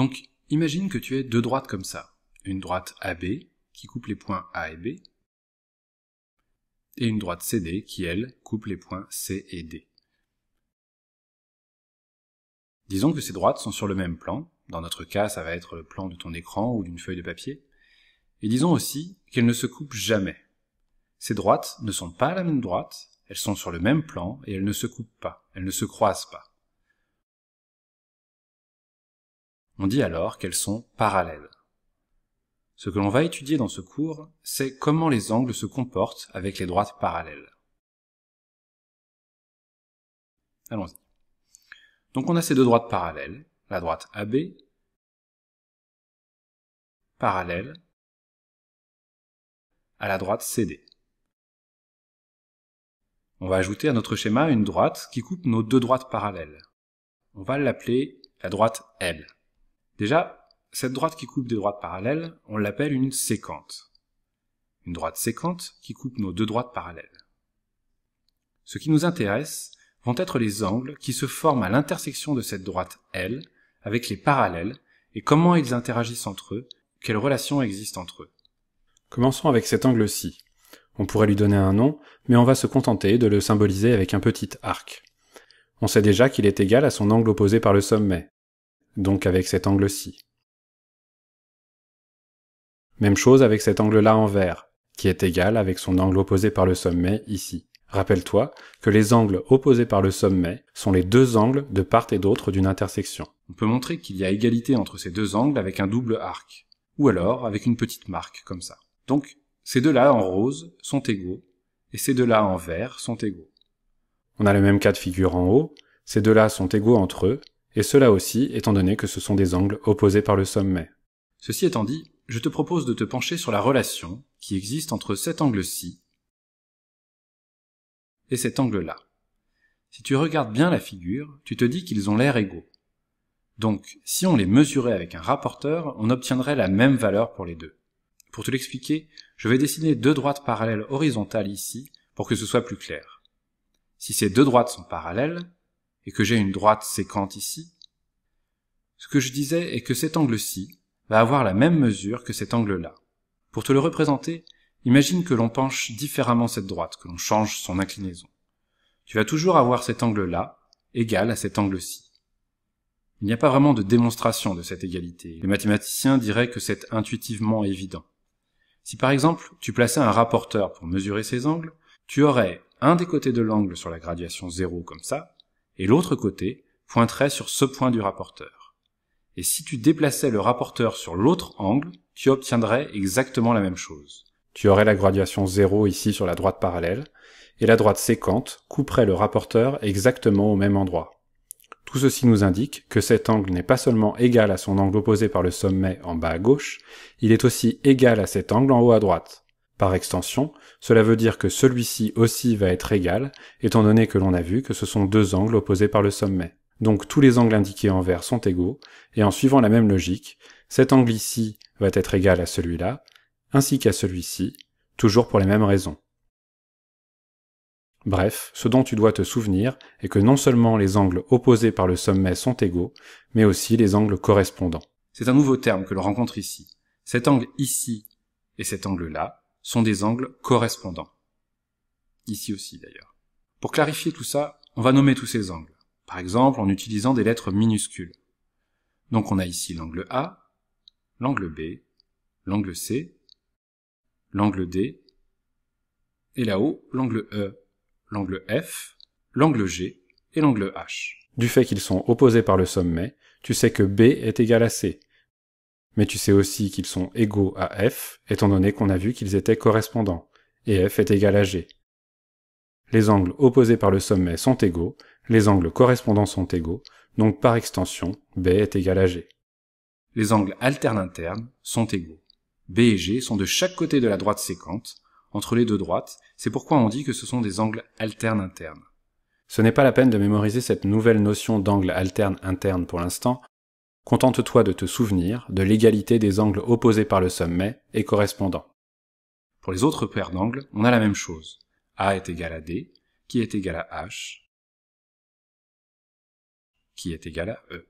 Donc, imagine que tu aies deux droites comme ça. Une droite AB, qui coupe les points A et B, et une droite CD, qui, elle, coupe les points C et D. Disons que ces droites sont sur le même plan, dans notre cas ça va être le plan de ton écran ou d'une feuille de papier, et disons aussi qu'elles ne se coupent jamais. Ces droites ne sont pas la même droite, elles sont sur le même plan et elles ne se coupent pas, elles ne se croisent pas. On dit alors qu'elles sont parallèles. Ce que l'on va étudier dans ce cours, c'est comment les angles se comportent avec les droites parallèles. Allons-y. Donc on a ces deux droites parallèles, la droite AB, parallèle à la droite CD. On va ajouter à notre schéma une droite qui coupe nos deux droites parallèles. On va l'appeler la droite L. Déjà, cette droite qui coupe des droites parallèles, on l'appelle une séquente. Une droite séquente qui coupe nos deux droites parallèles. Ce qui nous intéresse vont être les angles qui se forment à l'intersection de cette droite L avec les parallèles et comment ils interagissent entre eux, quelles relations existent entre eux. Commençons avec cet angle-ci. On pourrait lui donner un nom, mais on va se contenter de le symboliser avec un petit arc. On sait déjà qu'il est égal à son angle opposé par le sommet, donc avec cet angle-ci. Même chose avec cet angle-là en vert, qui est égal avec son angle opposé par le sommet ici. Rappelle-toi que les angles opposés par le sommet sont les deux angles de part et d'autre d'une intersection. On peut montrer qu'il y a égalité entre ces deux angles avec un double arc, ou alors avec une petite marque comme ça. Donc ces deux-là en rose sont égaux, et ces deux-là en vert sont égaux. On a le même cas de figure en haut, ces deux-là sont égaux entre eux, et cela aussi étant donné que ce sont des angles opposés par le sommet. Ceci étant dit, je te propose de te pencher sur la relation qui existe entre cet angle-ci et cet angle-là. Si tu regardes bien la figure, tu te dis qu'ils ont l'air égaux. Donc, si on les mesurait avec un rapporteur, on obtiendrait la même valeur pour les deux. Pour te l'expliquer, je vais dessiner deux droites parallèles horizontales ici pour que ce soit plus clair. Si ces deux droites sont parallèles, et que j'ai une droite séquente ici, ce que je disais est que cet angle-ci va avoir la même mesure que cet angle-là. Pour te le représenter, imagine que l'on penche différemment cette droite, que l'on change son inclinaison. Tu vas toujours avoir cet angle-là égal à cet angle-ci. Il n'y a pas vraiment de démonstration de cette égalité. Les mathématiciens diraient que c'est intuitivement évident. Si par exemple tu plaçais un rapporteur pour mesurer ces angles, tu aurais un des côtés de l'angle sur la graduation 0 comme ça, et l'autre côté pointerait sur ce point du rapporteur. Et si tu déplaçais le rapporteur sur l'autre angle, tu obtiendrais exactement la même chose. Tu aurais la graduation 0 ici sur la droite parallèle, et la droite séquente couperait le rapporteur exactement au même endroit. Tout ceci nous indique que cet angle n'est pas seulement égal à son angle opposé par le sommet en bas à gauche, il est aussi égal à cet angle en haut à droite. Par extension, cela veut dire que celui-ci aussi va être égal, étant donné que l'on a vu que ce sont deux angles opposés par le sommet. Donc tous les angles indiqués en vert sont égaux, et en suivant la même logique, cet angle ici va être égal à celui-là, ainsi qu'à celui-ci, toujours pour les mêmes raisons. Bref, ce dont tu dois te souvenir est que non seulement les angles opposés par le sommet sont égaux, mais aussi les angles correspondants. C'est un nouveau terme que l'on rencontre ici. Cet angle ici et cet angle là sont des angles correspondants. Ici aussi d'ailleurs. Pour clarifier tout ça, on va nommer tous ces angles, par exemple en utilisant des lettres minuscules. Donc on a ici l'angle A, l'angle B, l'angle C, l'angle D, et là-haut l'angle E, l'angle F, l'angle G et l'angle H. Du fait qu'ils sont opposés par le sommet, tu sais que B est égal à C, mais tu sais aussi qu'ils sont égaux à f, étant donné qu'on a vu qu'ils étaient correspondants, et f est égal à g. Les angles opposés par le sommet sont égaux, les angles correspondants sont égaux, donc par extension, b est égal à g. Les angles alternes internes sont égaux. b et g sont de chaque côté de la droite séquente, entre les deux droites, c'est pourquoi on dit que ce sont des angles alternes internes. Ce n'est pas la peine de mémoriser cette nouvelle notion d'angle alterne interne pour l'instant, Contente-toi de te souvenir de l'égalité des angles opposés par le sommet et correspondants. Pour les autres paires d'angles, on a la même chose. A est égal à D, qui est égal à H, qui est égal à E.